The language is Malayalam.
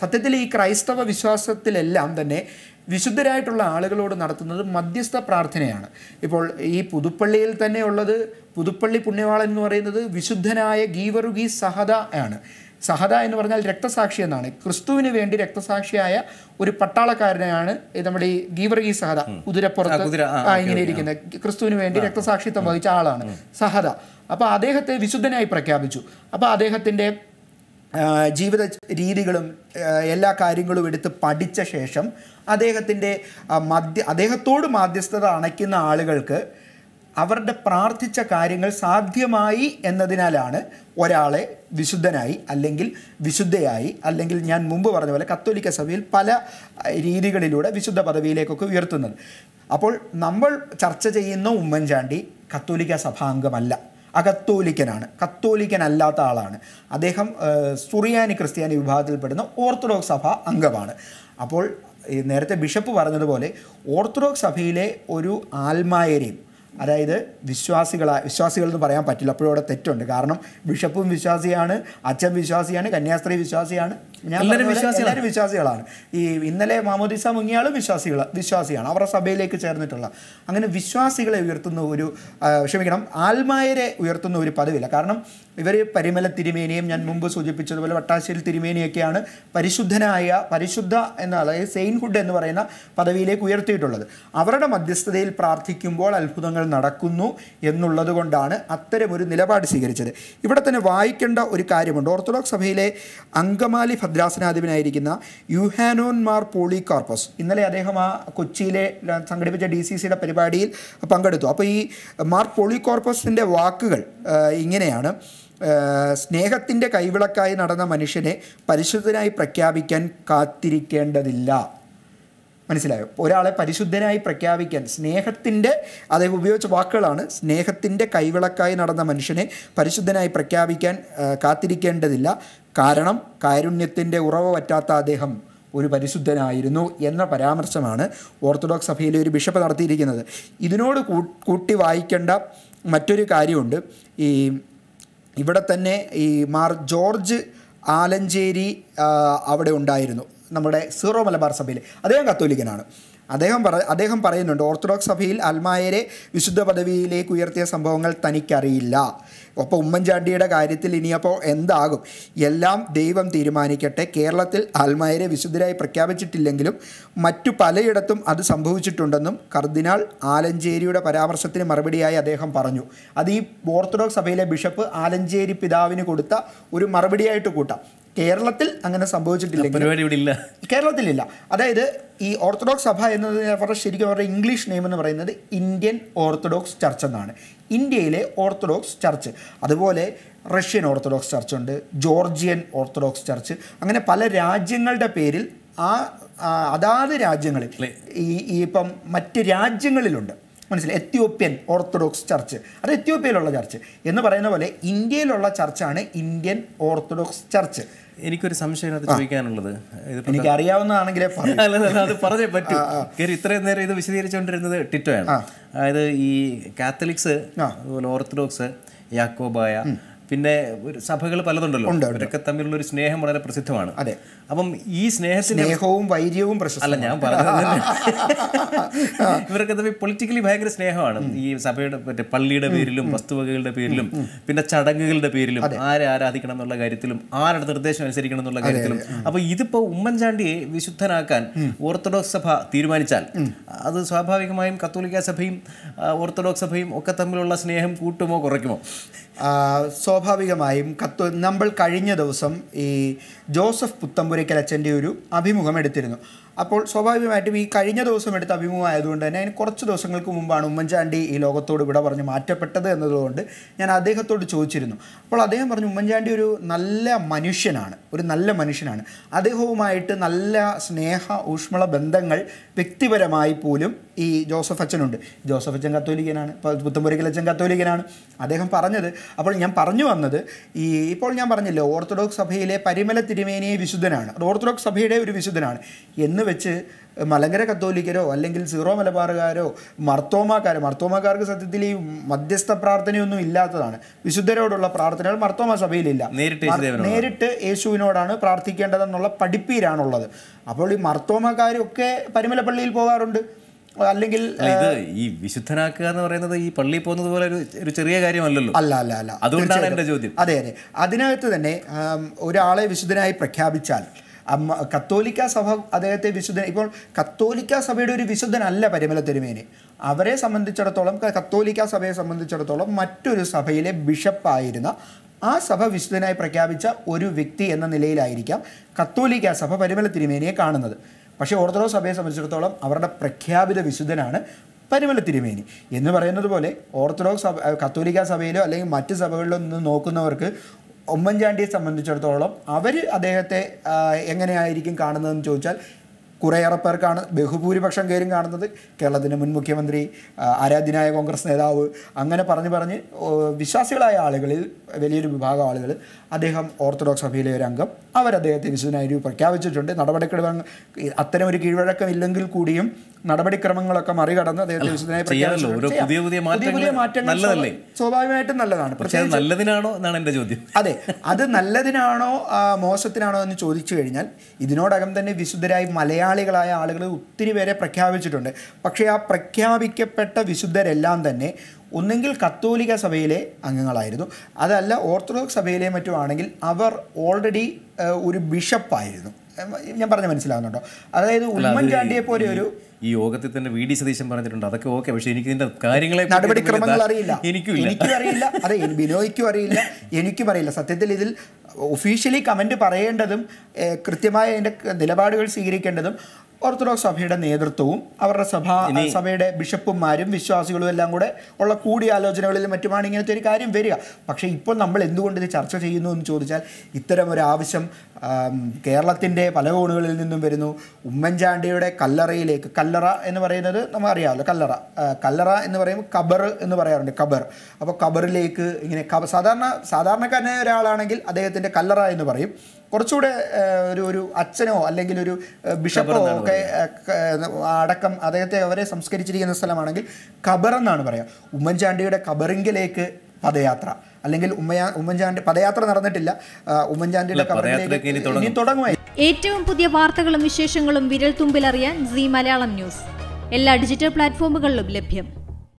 സത്യത്തിൽ ഈ ക്രൈസ്തവ വിശ്വാസത്തിലെല്ലാം തന്നെ വിശുദ്ധരായിട്ടുള്ള ആളുകളോട് നടത്തുന്നത് മധ്യസ്ഥ പ്രാർത്ഥനയാണ് ഇപ്പോൾ ഈ പുതുപ്പള്ളിയിൽ തന്നെ ഉള്ളത് പുതുപ്പള്ളി പുണ്യവാളൻ എന്ന് പറയുന്നത് വിശുദ്ധനായ ഗീവറുഗി സഹദ ആണ് സഹദ എന്ന് പറഞ്ഞാൽ രക്തസാക്ഷി എന്നാണ് ക്രിസ്തുവിന് വേണ്ടി രക്തസാക്ഷിയായ ഒരു പട്ടാളക്കാരനെയാണ് നമ്മുടെ ഈ ഗീവർഗി സഹദ കുതിരപ്പുറത്ത് ഇങ്ങനെ ഇരിക്കുന്നത് ക്രിസ്തുവിന് വേണ്ടി രക്തസാക്ഷിത്വം വഹിച്ച ആളാണ് സഹദ അപ്പോൾ അദ്ദേഹത്തെ വിശുദ്ധനായി പ്രഖ്യാപിച്ചു അപ്പോൾ അദ്ദേഹത്തിൻ്റെ ജീവിത രീതികളും എല്ലാ കാര്യങ്ങളും എടുത്ത് പഠിച്ച ശേഷം അദ്ദേഹത്തിൻ്റെ മധ്യ അദ്ദേഹത്തോട് മാധ്യസ്ഥത അണയ്ക്കുന്ന ആളുകൾക്ക് അവരുടെ പ്രാർത്ഥിച്ച കാര്യങ്ങൾ സാധ്യമായി എന്നതിനാലാണ് ഒരാളെ വിശുദ്ധനായി അല്ലെങ്കിൽ വിശുദ്ധയായി അല്ലെങ്കിൽ ഞാൻ മുമ്പ് പറഞ്ഞ പോലെ കത്തോലിക്ക സഭയിൽ പല രീതികളിലൂടെ വിശുദ്ധ പദവിയിലേക്കൊക്കെ ഉയർത്തുന്നത് അപ്പോൾ നമ്മൾ ചർച്ച ചെയ്യുന്ന ഉമ്മൻചാണ്ടി കത്തോലിക്ക സഭാംഗമല്ല അകത്തോലിക്കനാണ് കത്തോലിക്കനല്ലാത്ത ആളാണ് അദ്ദേഹം സുറിയാനി ക്രിസ്ത്യാനി വിഭാഗത്തിൽപ്പെടുന്ന ഓർത്തഡോക്സ് സഭ അംഗമാണ് അപ്പോൾ നേരത്തെ ബിഷപ്പ് പറഞ്ഞതുപോലെ ഓർത്തഡോക്സ് സഭയിലെ ഒരു ആത്മായരെയും അതായത് വിശ്വാസികളാ വിശ്വാസികൾ എന്ന് പറയാൻ പറ്റില്ല അപ്പോഴും അവിടെ തെറ്റുണ്ട് കാരണം ബിഷപ്പും വിശ്വാസിയാണ് അച്ഛൻ വിശ്വാസിയാണ് കന്യാസ്ത്രീ വിശ്വാസിയാണ് എല്ലാവരും വിശ്വാസികളാണ് ഈ ഇന്നലെ മാമോദിസ മുങ്ങിയാളും വിശ്വാസികൾ വിശ്വാസിയാണ് അവരുടെ സഭയിലേക്ക് ചേർന്നിട്ടുള്ള അങ്ങനെ വിശ്വാസികളെ ഉയർത്തുന്ന ഒരു ക്ഷമിക്കണം ആത്മായരെ ഉയർത്തുന്ന ഒരു പദവില്ല കാരണം ഇവർ പരിമല തിരുമേനിയും ഞാൻ മുമ്പ് സൂചിപ്പിച്ചതുപോലെ വട്ടാശ്ശേരി തിരുമേനിയൊക്കെയാണ് പരിശുദ്ധനായ പരിശുദ്ധ എന്ന അതായത് സെയിൻഹുഡ് എന്ന് പറയുന്ന പദവിയിലേക്ക് ഉയർത്തിയിട്ടുള്ളത് അവരുടെ മധ്യസ്ഥതയിൽ പ്രാർത്ഥിക്കുമ്പോൾ അത്ഭുതങ്ങൾ നടക്കുന്നു എന്നുള്ളത് കൊണ്ടാണ് ഒരു നിലപാട് സ്വീകരിച്ചത് ഇവിടെ തന്നെ വായിക്കേണ്ട ഒരു കാര്യമുണ്ട് ഓർത്തഡോക്സ് സഭയിലെ അങ്കമാലി ഭദ്രാസനാധിപനായിരിക്കുന്ന യുഹാനോൻ മാർ പോളികാർപ്പസ് ഇന്നലെ അദ്ദേഹം ആ കൊച്ചിയിലെ സംഘടിപ്പിച്ച ഡി സി സിയുടെ പരിപാടിയിൽ പങ്കെടുത്തു അപ്പോൾ ഈ മാർ പോളികോർപ്പസിൻ്റെ വാക്കുകൾ ഇങ്ങനെയാണ് സ്നേഹത്തിൻ്റെ കൈവിളക്കായി നടന്ന മനുഷ്യനെ പരിശുദ്ധനായി പ്രഖ്യാപിക്കാൻ കാത്തിരിക്കേണ്ടതില്ല മനസ്സിലായോ ഒരാളെ പരിശുദ്ധനായി പ്രഖ്യാപിക്കാൻ സ്നേഹത്തിൻ്റെ അദ്ദേഹം ഉപയോഗിച്ച വാക്കുകളാണ് സ്നേഹത്തിൻ്റെ കൈവിളക്കായി നടന്ന മനുഷ്യനെ പരിശുദ്ധനായി പ്രഖ്യാപിക്കാൻ കാത്തിരിക്കേണ്ടതില്ല കാരണം കാരുണ്യത്തിൻ്റെ ഉറവ് പറ്റാത്ത അദ്ദേഹം ഒരു പരിശുദ്ധനായിരുന്നു എന്ന പരാമർശമാണ് ഓർത്തഡോക്സ് സഭയിലെ ഒരു ബിഷപ്പ് നടത്തിയിരിക്കുന്നത് ഇതിനോട് കൂട്ടി വായിക്കേണ്ട മറ്റൊരു കാര്യമുണ്ട് ഈ ഇവിടെ തന്നെ ഈ മാർ ജോർജ് ആലഞ്ചേരി അവിടെ ഉണ്ടായിരുന്നു നമ്മുടെ സീറോ മലബാർ സഭയിൽ അദ്ദേഹം കത്തോലിക്കനാണ് അദ്ദേഹം പറ അദ്ദേഹം പറയുന്നുണ്ട് ഓർത്തഡോക്സ് സഭയിൽ അൽമായരെ വിശുദ്ധ പദവിയിലേക്ക് ഉയർത്തിയ സംഭവങ്ങൾ തനിക്കറിയില്ല ഒപ്പം ഉമ്മൻചാണ്ടിയുടെ കാര്യത്തിൽ ഇനിയപ്പോൾ എന്താകും എല്ലാം ദൈവം തീരുമാനിക്കട്ടെ കേരളത്തിൽ ആൽമായരെ വിശുദ്ധരായി പ്രഖ്യാപിച്ചിട്ടില്ലെങ്കിലും മറ്റു പലയിടത്തും അത് സംഭവിച്ചിട്ടുണ്ടെന്നും കർദിനാൾ ആലഞ്ചേരിയുടെ പരാമർശത്തിന് മറുപടിയായി അദ്ദേഹം പറഞ്ഞു അത് ഈ ഓർത്തഡോക്സ് സഭയിലെ ബിഷപ്പ് ആലഞ്ചേരി പിതാവിന് കൊടുത്ത ഒരു മറുപടിയായിട്ട് കൂട്ടാം കേരളത്തിൽ അങ്ങനെ സംഭവിച്ചിട്ടില്ല കേരളത്തിലില്ല അതായത് ഈ ഓർത്തഡോക്സ് സഭ എന്നതിനെ പറഞ്ഞാൽ ശരിക്കും അവരുടെ ഇംഗ്ലീഷ് നെയിം എന്ന് പറയുന്നത് ഇന്ത്യൻ ഓർത്തഡോക്സ് ചർച്ച് എന്നാണ് ഇന്ത്യയിലെ ഓർത്തഡോക്സ് ചർച്ച് അതുപോലെ റഷ്യൻ ഓർത്തഡോക്സ് ചർച്ച് ഉണ്ട് ജോർജിയൻ ഓർത്തഡോക്സ് ചർച്ച് അങ്ങനെ പല രാജ്യങ്ങളുടെ പേരിൽ ആ അതാത് രാജ്യങ്ങളിൽ ഈ ഇപ്പം മറ്റ് രാജ്യങ്ങളിലുണ്ട് മനസ്സിലായി എത്യോപ്യൻ ഓർത്തഡോക്സ് ചർച്ച് അത് എത്യോപ്യയിലുള്ള ചർച്ച് എന്ന് പറയുന്ന പോലെ ഇന്ത്യയിലുള്ള ചർച്ചാണ് ഇന്ത്യൻ ഓർത്തഡോക്സ് ചർച്ച് എനിക്കൊരു സംശയം അത് ചോദിക്കാനുള്ളത് എനിക്ക് അറിയാവുന്നതാണെങ്കിലേ അത് പറഞ്ഞേ പറ്റും ഇത്രയും നേരം ഇത് വിശദീകരിച്ചുകൊണ്ടിരുന്നത് ടിറ്റോയാണ് അതായത് ഈ കാത്തലിക്സ് അതുപോലെ ഓർത്തഡോക്സ് യാക്കോബായ പിന്നെ ഒരു സഭകൾ പലതുണ്ടല്ലോ അവരൊക്കെ തമ്മിലുള്ള ഒരു സ്നേഹം വളരെ പ്രസിദ്ധമാണ് അതെ അപ്പം ഈ സ്നേഹത്തിന് സ്നേഹവും വൈര്യവും അല്ല ഞാൻ പറഞ്ഞത് ഇവരൊക്കെ തമ്മിൽ പൊളിറ്റിക്കലി ഭയങ്കര സ്നേഹമാണ് ഈ സഭയുടെ മറ്റേ പള്ളിയുടെ പേരിലും വസ്തുവകകളുടെ പേരിലും പിന്നെ ചടങ്ങുകളുടെ പേരിലും ആരെ ആരാധിക്കണം എന്നുള്ള കാര്യത്തിലും ആരുടെ നിർദ്ദേശം അനുസരിക്കണം എന്നുള്ള കാര്യത്തിലും അപ്പൊ ഇതിപ്പോ ഉമ്മൻചാണ്ടിയെ വിശുദ്ധനാക്കാൻ ഓർത്തഡോക്സ് സഭ തീരുമാനിച്ചാൽ അത് സ്വാഭാവികമായും കത്തോലിക്ക സഭയും ഓർത്തഡോക്സ് സഭയും ഒക്കെ തമ്മിലുള്ള സ്നേഹം കൂട്ടുമോ കുറയ്ക്കുമോ സ്വാഭാവികമായും കത്ത് നമ്മൾ കഴിഞ്ഞ ദിവസം ഈ ജോസഫ് പുത്തമ്പുരയ്ക്കലച്ഛൻ്റെ ഒരു അഭിമുഖം എടുത്തിരുന്നു അപ്പോൾ സ്വാഭാവികമായിട്ടും ഈ കഴിഞ്ഞ ദിവസം എടുത്ത അഭിമുഖമായതുകൊണ്ട് തന്നെ അതിന് കുറച്ച് ദിവസങ്ങൾക്ക് മുമ്പാണ് ഉമ്മൻചാണ്ടി ഈ ലോകത്തോട് ഇവിടെ പറഞ്ഞ് മാറ്റപ്പെട്ടത് എന്നതുകൊണ്ട് ഞാൻ അദ്ദേഹത്തോട് ചോദിച്ചിരുന്നു അപ്പോൾ അദ്ദേഹം പറഞ്ഞു ഉമ്മൻചാണ്ടി ഒരു നല്ല മനുഷ്യനാണ് ഒരു നല്ല മനുഷ്യനാണ് അദ്ദേഹവുമായിട്ട് നല്ല സ്നേഹ ഊഷ്മള ബന്ധങ്ങൾ വ്യക്തിപരമായി പോലും ഈ ജോസഫ് അച്ഛനുണ്ട് ജോസഫ് അച്ഛൻ കത്തോലിക്കനാണ് പുത്തമ്പുരയ്ക്കൽ അച്ഛൻ കത്തോലിക്കനാണ് അദ്ദേഹം പറഞ്ഞത് അപ്പോൾ ഞാൻ പറഞ്ഞു വന്നത് ഈ ഇപ്പോൾ ഞാൻ പറഞ്ഞില്ലേ ഓർത്തഡോക്സ് സഭയിലെ പരിമല തിരുമേനിയെ വിശുദ്ധനാണ് ഓർത്തഡോക്സ് സഭയുടെ ഒരു വിശുദ്ധനാണ് എന്ന് വെച്ച് മലങ്കര കത്തോലിക്കരോ അല്ലെങ്കിൽ സീറോ മലബാറുകാരോ മർത്തോമാക്കാർ മർത്തോമാക്കാർക്ക് സത്യത്തിൽ ഈ മധ്യസ്ഥ പ്രാർത്ഥനയൊന്നും ഇല്ലാത്തതാണ് വിശുദ്ധരോടുള്ള പ്രാർത്ഥനകൾ മർത്തോമ സഭയിലില്ല നേരിട്ട് യേശുവിനോടാണ് പ്രാർത്ഥിക്കേണ്ടതെന്നുള്ള പഠിപ്പീരാണുള്ളത് അപ്പോൾ ഈ മർത്തോമാക്കാരൊക്കെ പരുമലപ്പള്ളിയിൽ പോകാറുണ്ട് അല്ലെങ്കിൽ ഇത് ഈ വിശുദ്ധനാക്കുക എന്ന് പറയുന്നത് ഈ പള്ളിയിൽ പോകുന്നത് പോലെ ഒരു ചെറിയ കാര്യമല്ലല്ലോ അല്ല അല്ല അല്ല അതുകൊണ്ടാണ് എന്റെ ചോദ്യം അതെ അതെ അതിനകത്ത് തന്നെ ഒരാളെ വിശുദ്ധനായി പ്രഖ്യാപിച്ചാൽ അമ്മ കത്തോലിക്ക സഭ അദ്ദേഹത്തെ വിശുദ്ധൻ ഇപ്പോൾ കത്തോലിക്ക സഭയുടെ ഒരു വിശുദ്ധനല്ല പരിമല തിരുമേനി അവരെ സംബന്ധിച്ചിടത്തോളം കത്തോലിക്ക സഭയെ സംബന്ധിച്ചിടത്തോളം മറ്റൊരു സഭയിലെ ബിഷപ്പായിരുന്ന ആ സഭ വിശുദ്ധനായി പ്രഖ്യാപിച്ച ഒരു വ്യക്തി എന്ന നിലയിലായിരിക്കാം കത്തോലിക്ക സഭ പരിമല തിരുമേനിയെ കാണുന്നത് പക്ഷേ ഓർത്തഡോക്സ് സഭയെ സംബന്ധിച്ചിടത്തോളം അവരുടെ പ്രഖ്യാപിത വിശുദ്ധനാണ് പരിമല തിരുമേനി എന്ന് പറയുന്നത് പോലെ ഓർത്തഡോക്സ് സഭ കത്തോലിക്ക സഭയിലോ അല്ലെങ്കിൽ മറ്റ് സഭകളിലോ നിന്ന് നോക്കുന്നവർക്ക് ഉമ്മൻചാണ്ടിയെ സംബന്ധിച്ചിടത്തോളം അവർ അദ്ദേഹത്തെ എങ്ങനെയായിരിക്കും കാണുന്നതെന്ന് ചോദിച്ചാൽ കുറേയേറെ പേർക്കാണ് ബഹുഭൂരിപക്ഷം കയറും കാണുന്നത് കേരളത്തിൻ്റെ മുൻ മുഖ്യമന്ത്രി ആരാധ്യനായ കോൺഗ്രസ് നേതാവ് അങ്ങനെ പറഞ്ഞു പറഞ്ഞ് വിശ്വാസികളായ ആളുകളിൽ വലിയൊരു വിഭാഗം ആളുകൾ അദ്ദേഹം ഓർത്തഡോക്സ് സഭയിലെ ഒരു അംഗം അവർ അദ്ദേഹത്തെ വിശുദ്ധനായി പ്രഖ്യാപിച്ചിട്ടുണ്ട് നടപടിക്രമങ്ങൾ അത്തരം ഒരു കീഴ്വഴക്കം ഇല്ലെങ്കിൽ കൂടിയും നടപടിക്രമങ്ങളൊക്കെ മറികടന്ന് അദ്ദേഹത്തെ വിശുദ്ധനായി പുതിയ മാറ്റങ്ങൾ സ്വാഭാവികമായിട്ടും നല്ലതാണ് നല്ലതിനാണോ എന്നാണ് എൻ്റെ ചോദ്യം അതെ അത് നല്ലതിനാണോ മോശത്തിനാണോ എന്ന് ചോദിച്ചു കഴിഞ്ഞാൽ ഇതിനോടകം തന്നെ വിശുദ്ധരായി മലയാളം മലയാളികളായ ആളുകൾ ഒത്തിരി പേരെ പ്രഖ്യാപിച്ചിട്ടുണ്ട് പക്ഷേ ആ പ്രഖ്യാപിക്കപ്പെട്ട വിശുദ്ധരെല്ലാം തന്നെ ഒന്നെങ്കിൽ കത്തോലിക സഭയിലെ അംഗങ്ങളായിരുന്നു അതല്ല ഓർത്തഡോക്സ് സഭയിലെ മറ്റുമാണെങ്കിൽ അവർ ഓൾറെഡി ഒരു ബിഷപ്പായിരുന്നു ഞാൻ പറഞ്ഞ മനസ്സിലാവുന്നുണ്ടോ അതായത് ഉമ്മൻചാണ്ടിയെ പോലെ ഒരു ഈ യോഗത്തിൽ തന്നെ വി ഡി സതീശൻ പറഞ്ഞിട്ടുണ്ട് അതൊക്കെ ഓക്കെ പക്ഷേ എനിക്ക് ഇതിന്റെ കാര്യങ്ങളെ നടപടിക്രമങ്ങൾ അറിയില്ല എനിക്ക് എനിക്കും അറിയില്ല അതെ ബിനോയ്ക്കും അറിയില്ല എനിക്കും അറിയില്ല സത്യത്തിൽ ഇതിൽ ഒഫീഷ്യലി കമൻറ്റ് പറയേണ്ടതും കൃത്യമായ അതിൻ്റെ നിലപാടുകൾ സ്വീകരിക്കേണ്ടതും ഓർത്തഡോക്സ് സഭയുടെ നേതൃത്വവും അവരുടെ സഭാ സഭയുടെ ബിഷപ്പുമാരും വിശ്വാസികളും എല്ലാം കൂടെ ഉള്ള കൂടിയാലോചനകളിൽ മറ്റുമാണ് ഇങ്ങനത്തെ ഒരു കാര്യം വരിക പക്ഷേ ഇപ്പോൾ നമ്മൾ എന്തുകൊണ്ട് ഇത് ചർച്ച ചെയ്യുന്നു എന്ന് ചോദിച്ചാൽ ഇത്തരം ഒരു ആവശ്യം കേരളത്തിൻ്റെ പല കോണുകളിൽ നിന്നും വരുന്നു ഉമ്മൻചാണ്ടിയുടെ കല്ലറയിലേക്ക് കല്ലറ എന്ന് പറയുന്നത് നമുക്കറിയാമല്ലോ കല്ലറ കല്ലറ എന്ന് പറയുമ്പോൾ കബർ എന്ന് പറയാറുണ്ട് കബർ അപ്പോൾ കബറിലേക്ക് ഇങ്ങനെ സാധാരണ സാധാരണക്കാരനായ ഒരാളാണെങ്കിൽ അദ്ദേഹത്തിൻ്റെ കല്ലറ എന്ന് പറയും കുറച്ചുകൂടെ ഒരു ഒരു അച്ഛനോ അല്ലെങ്കിൽ ഒരു ബിഷപ്പോ ഒക്കെ അടക്കം അദ്ദേഹത്തെ അവരെ സംസ്കരിച്ചിരിക്കുന്ന സ്ഥലമാണെങ്കിൽ ഖബർ എന്നാണ് പറയുക ഉമ്മൻചാണ്ടിയുടെ ഖബറിങ്കിലേക്ക് പദയാത്ര അല്ലെങ്കിൽ ഉമ്മയാ ഉമ്മൻചാണ്ടി പദയാത്ര നടന്നിട്ടില്ല ഉമ്മൻചാണ്ടിയുടെ ഖബറിലേക്ക് ഇനി തുടങ്ങുമായി ഏറ്റവും പുതിയ വാർത്തകളും വിശേഷങ്ങളും വിരൽ തുമ്പിലറിയാൻ സി മലയാളം ന്യൂസ് എല്ലാ ഡിജിറ്റൽ പ്ലാറ്റ്ഫോമുകളിലും ലഭ്യം